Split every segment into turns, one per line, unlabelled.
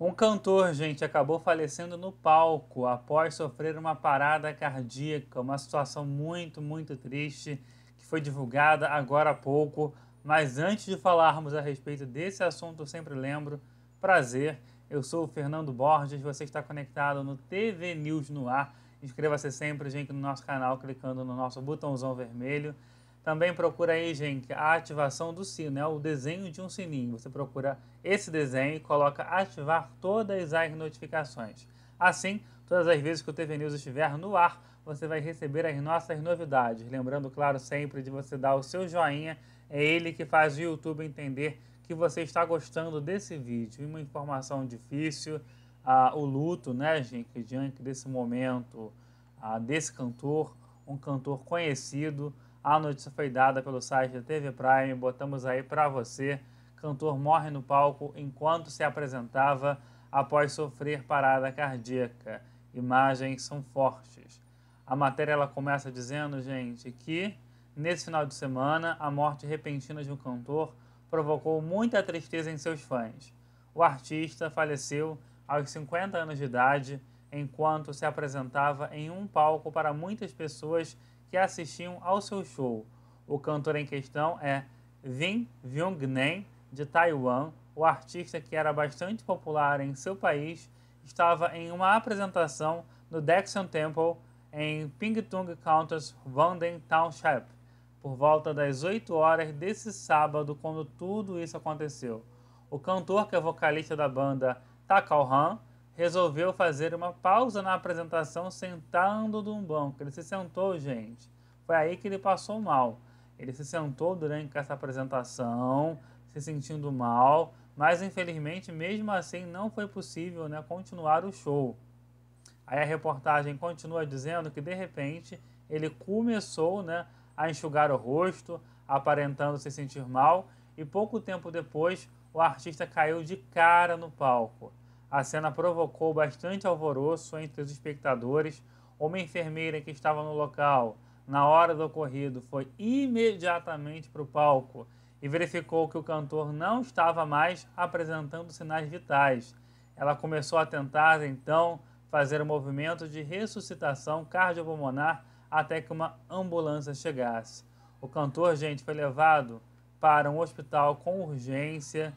Um cantor, gente, acabou falecendo no palco após sofrer uma parada cardíaca, uma situação muito, muito triste que foi divulgada agora há pouco. Mas antes de falarmos a respeito desse assunto, eu sempre lembro, prazer, eu sou o Fernando Borges, você está conectado no TV News no ar. Inscreva-se sempre, gente, no nosso canal, clicando no nosso botãozão vermelho. Também procura aí, gente, a ativação do sino, né? o desenho de um sininho. Você procura esse desenho e coloca ativar todas as notificações. Assim, todas as vezes que o TV News estiver no ar, você vai receber as nossas novidades. Lembrando, claro, sempre de você dar o seu joinha. É ele que faz o YouTube entender que você está gostando desse vídeo. Uma informação difícil, ah, o luto, né, gente, diante desse momento, ah, desse cantor, um cantor conhecido. A notícia foi dada pelo site da TV Prime, botamos aí para você. Cantor morre no palco enquanto se apresentava após sofrer parada cardíaca. Imagens são fortes. A matéria ela começa dizendo, gente, que nesse final de semana a morte repentina de um cantor provocou muita tristeza em seus fãs. O artista faleceu aos 50 anos de idade enquanto se apresentava em um palco para muitas pessoas que assistiam ao seu show. O cantor em questão é Vin Vyung-nen, de Taiwan. O artista, que era bastante popular em seu país, estava em uma apresentação no Dexon Temple em Pingtung Counters Vanden Township, por volta das 8 horas desse sábado, quando tudo isso aconteceu. O cantor, que é vocalista da banda Takao Han, resolveu fazer uma pausa na apresentação sentando num banco. Ele se sentou, gente. Foi aí que ele passou mal. Ele se sentou durante essa apresentação, se sentindo mal, mas infelizmente, mesmo assim, não foi possível né, continuar o show. Aí a reportagem continua dizendo que de repente ele começou né, a enxugar o rosto, aparentando se sentir mal, e pouco tempo depois o artista caiu de cara no palco. A cena provocou bastante alvoroço entre os espectadores. Uma enfermeira que estava no local na hora do ocorrido foi imediatamente para o palco e verificou que o cantor não estava mais apresentando sinais vitais. Ela começou a tentar, então, fazer o um movimento de ressuscitação cardiopulmonar até que uma ambulância chegasse. O cantor, gente, foi levado para um hospital com urgência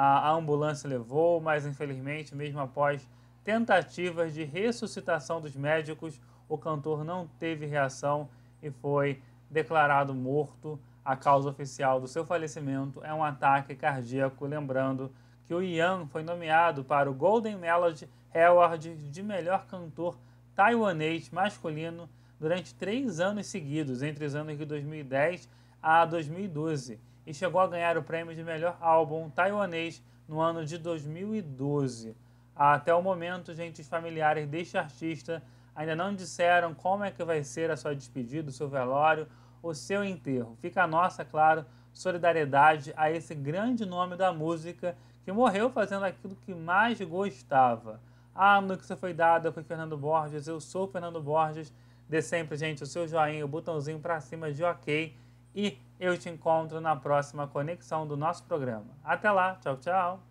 a, ambulância levou, mas infelizmente, mesmo após tentativas de ressuscitação dos médicos, o cantor não teve reação e foi declarado morto. A causa oficial do seu falecimento é um ataque cardíaco. Lembrando que o Ian foi nomeado para o Golden Melody Award de melhor cantor taiwanês masculino durante três anos seguidos, entre os anos de 2010 a 2012 e chegou a ganhar o prêmio de melhor álbum taiwanês no ano de 2012. Até o momento, gente, os familiares deste artista ainda não disseram como é que vai ser a sua despedida, o seu velório, o seu enterro. Fica a nossa, claro, solidariedade a esse grande nome da música que morreu fazendo aquilo que mais gostava. A notícia foi dada foi Fernando Borges, eu sou Fernando Borges. Dê sempre, gente, o seu joinha, o botãozinho para cima de ok e eu te encontro na próxima conexão do nosso programa. Até lá, tchau, tchau!